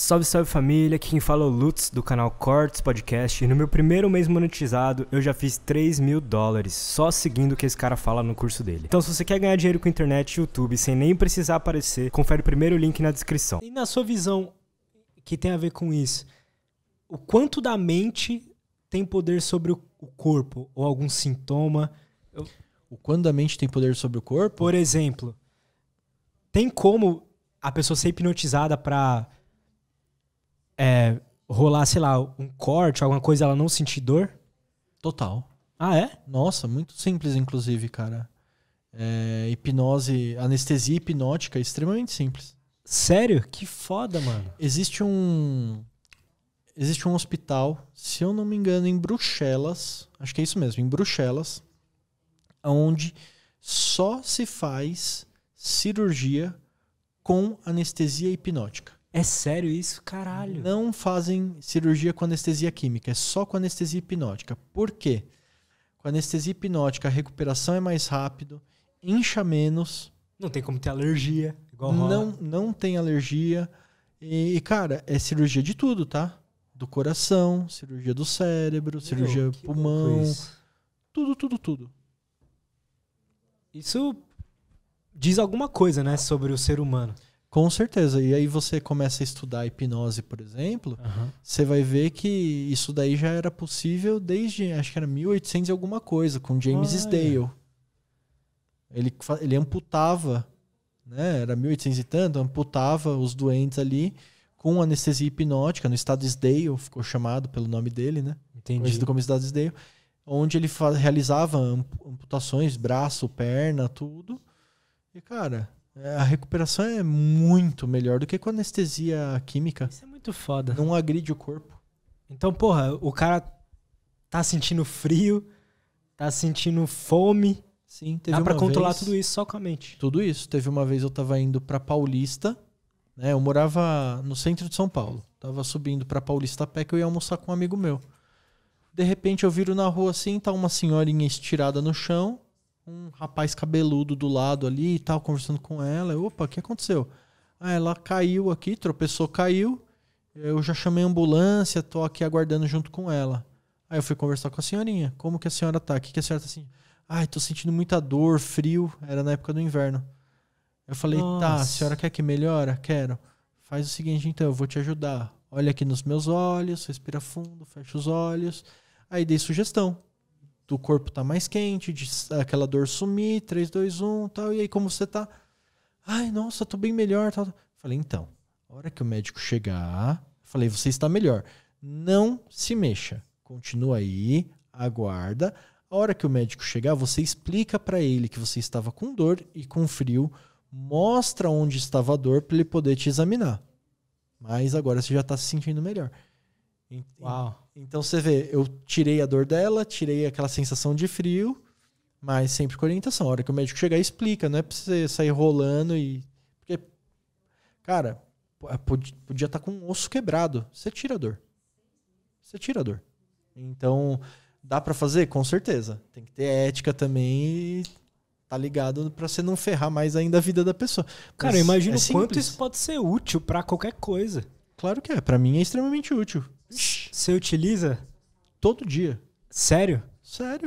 Salve, salve família, aqui quem fala é o Lutz do canal Cortes Podcast e no meu primeiro mês monetizado eu já fiz 3 mil dólares só seguindo o que esse cara fala no curso dele. Então se você quer ganhar dinheiro com internet e YouTube sem nem precisar aparecer, confere o primeiro link na descrição. E na sua visão, que tem a ver com isso, o quanto da mente tem poder sobre o corpo ou algum sintoma? Eu... O quanto da mente tem poder sobre o corpo? Por exemplo, tem como a pessoa ser hipnotizada para é, rolar, sei lá, um corte, alguma coisa, ela não sentir dor? Total. Ah, é? Nossa, muito simples, inclusive, cara. É, hipnose, anestesia hipnótica, extremamente simples. Sério? Que foda, mano. Existe um. Existe um hospital, se eu não me engano, em Bruxelas. Acho que é isso mesmo, em Bruxelas. Onde só se faz cirurgia com anestesia hipnótica. É sério isso? Caralho. Não fazem cirurgia com anestesia química, é só com anestesia hipnótica. Por quê? Com anestesia hipnótica, a recuperação é mais rápido, incha menos. Não tem como ter alergia, igual Não, não tem alergia. E, cara, é cirurgia de tudo, tá? Do coração, cirurgia do cérebro, Meu, cirurgia pulmão. Tudo, tudo, tudo. Isso diz alguma coisa, né, sobre o ser humano. Com certeza. E aí você começa a estudar hipnose, por exemplo, uhum. você vai ver que isso daí já era possível desde, acho que era 1800 e alguma coisa, com James Olha. Sdale. Ele, ele amputava, né? Era 1800 e tanto, amputava os doentes ali com anestesia hipnótica, no estado Sdale, ficou chamado pelo nome dele, né? Entendi. Conhecido como estado Sdale, onde ele realizava amputações, braço, perna, tudo. E, cara a recuperação é muito melhor do que com anestesia química. Isso é muito foda. Não agride o corpo. Então, porra, o cara tá sentindo frio, tá sentindo fome. Sim, teve Dá pra controlar tudo isso só com a mente. Tudo isso. Teve uma vez eu tava indo pra Paulista, né? Eu morava no centro de São Paulo. Tava subindo pra Paulista a pé que eu ia almoçar com um amigo meu. De repente eu viro na rua assim, tá uma senhorinha estirada no chão, um rapaz cabeludo do lado ali e tal, conversando com ela. Eu, Opa, o que aconteceu? Ah, ela caiu aqui, tropeçou, caiu. Eu já chamei a ambulância, tô aqui aguardando junto com ela. Aí eu fui conversar com a senhorinha. Como que a senhora tá? O que, que a senhora tá Ai, tô sentindo muita dor, frio. Era na época do inverno. Eu falei, Nossa. tá, a senhora quer que melhora? Quero. Faz o seguinte então, eu vou te ajudar. Olha aqui nos meus olhos, respira fundo, fecha os olhos. Aí dei sugestão do corpo tá mais quente, de aquela dor sumir, 3, 2, 1, tal. E aí, como você tá? Ai, nossa, tô bem melhor, tal. Falei, então, a hora que o médico chegar, falei, você está melhor. Não se mexa. Continua aí, aguarda. A hora que o médico chegar, você explica para ele que você estava com dor e com frio, mostra onde estava a dor para ele poder te examinar. Mas agora você já está se sentindo melhor. Uau. Então você vê, eu tirei a dor dela, tirei aquela sensação de frio, mas sempre com orientação. A hora que o médico chegar, explica, não é pra você sair rolando e. Porque, cara, é, podia estar tá com um osso quebrado. Você tira a dor. Você tira a dor. Então, dá para fazer? Com certeza. Tem que ter ética também e tá ligado para você não ferrar mais ainda a vida da pessoa. cara, imagina é o quanto isso pode ser útil para qualquer coisa. Claro que é. Para mim é extremamente útil. Você utiliza? Todo dia. Sério? Sério, cara.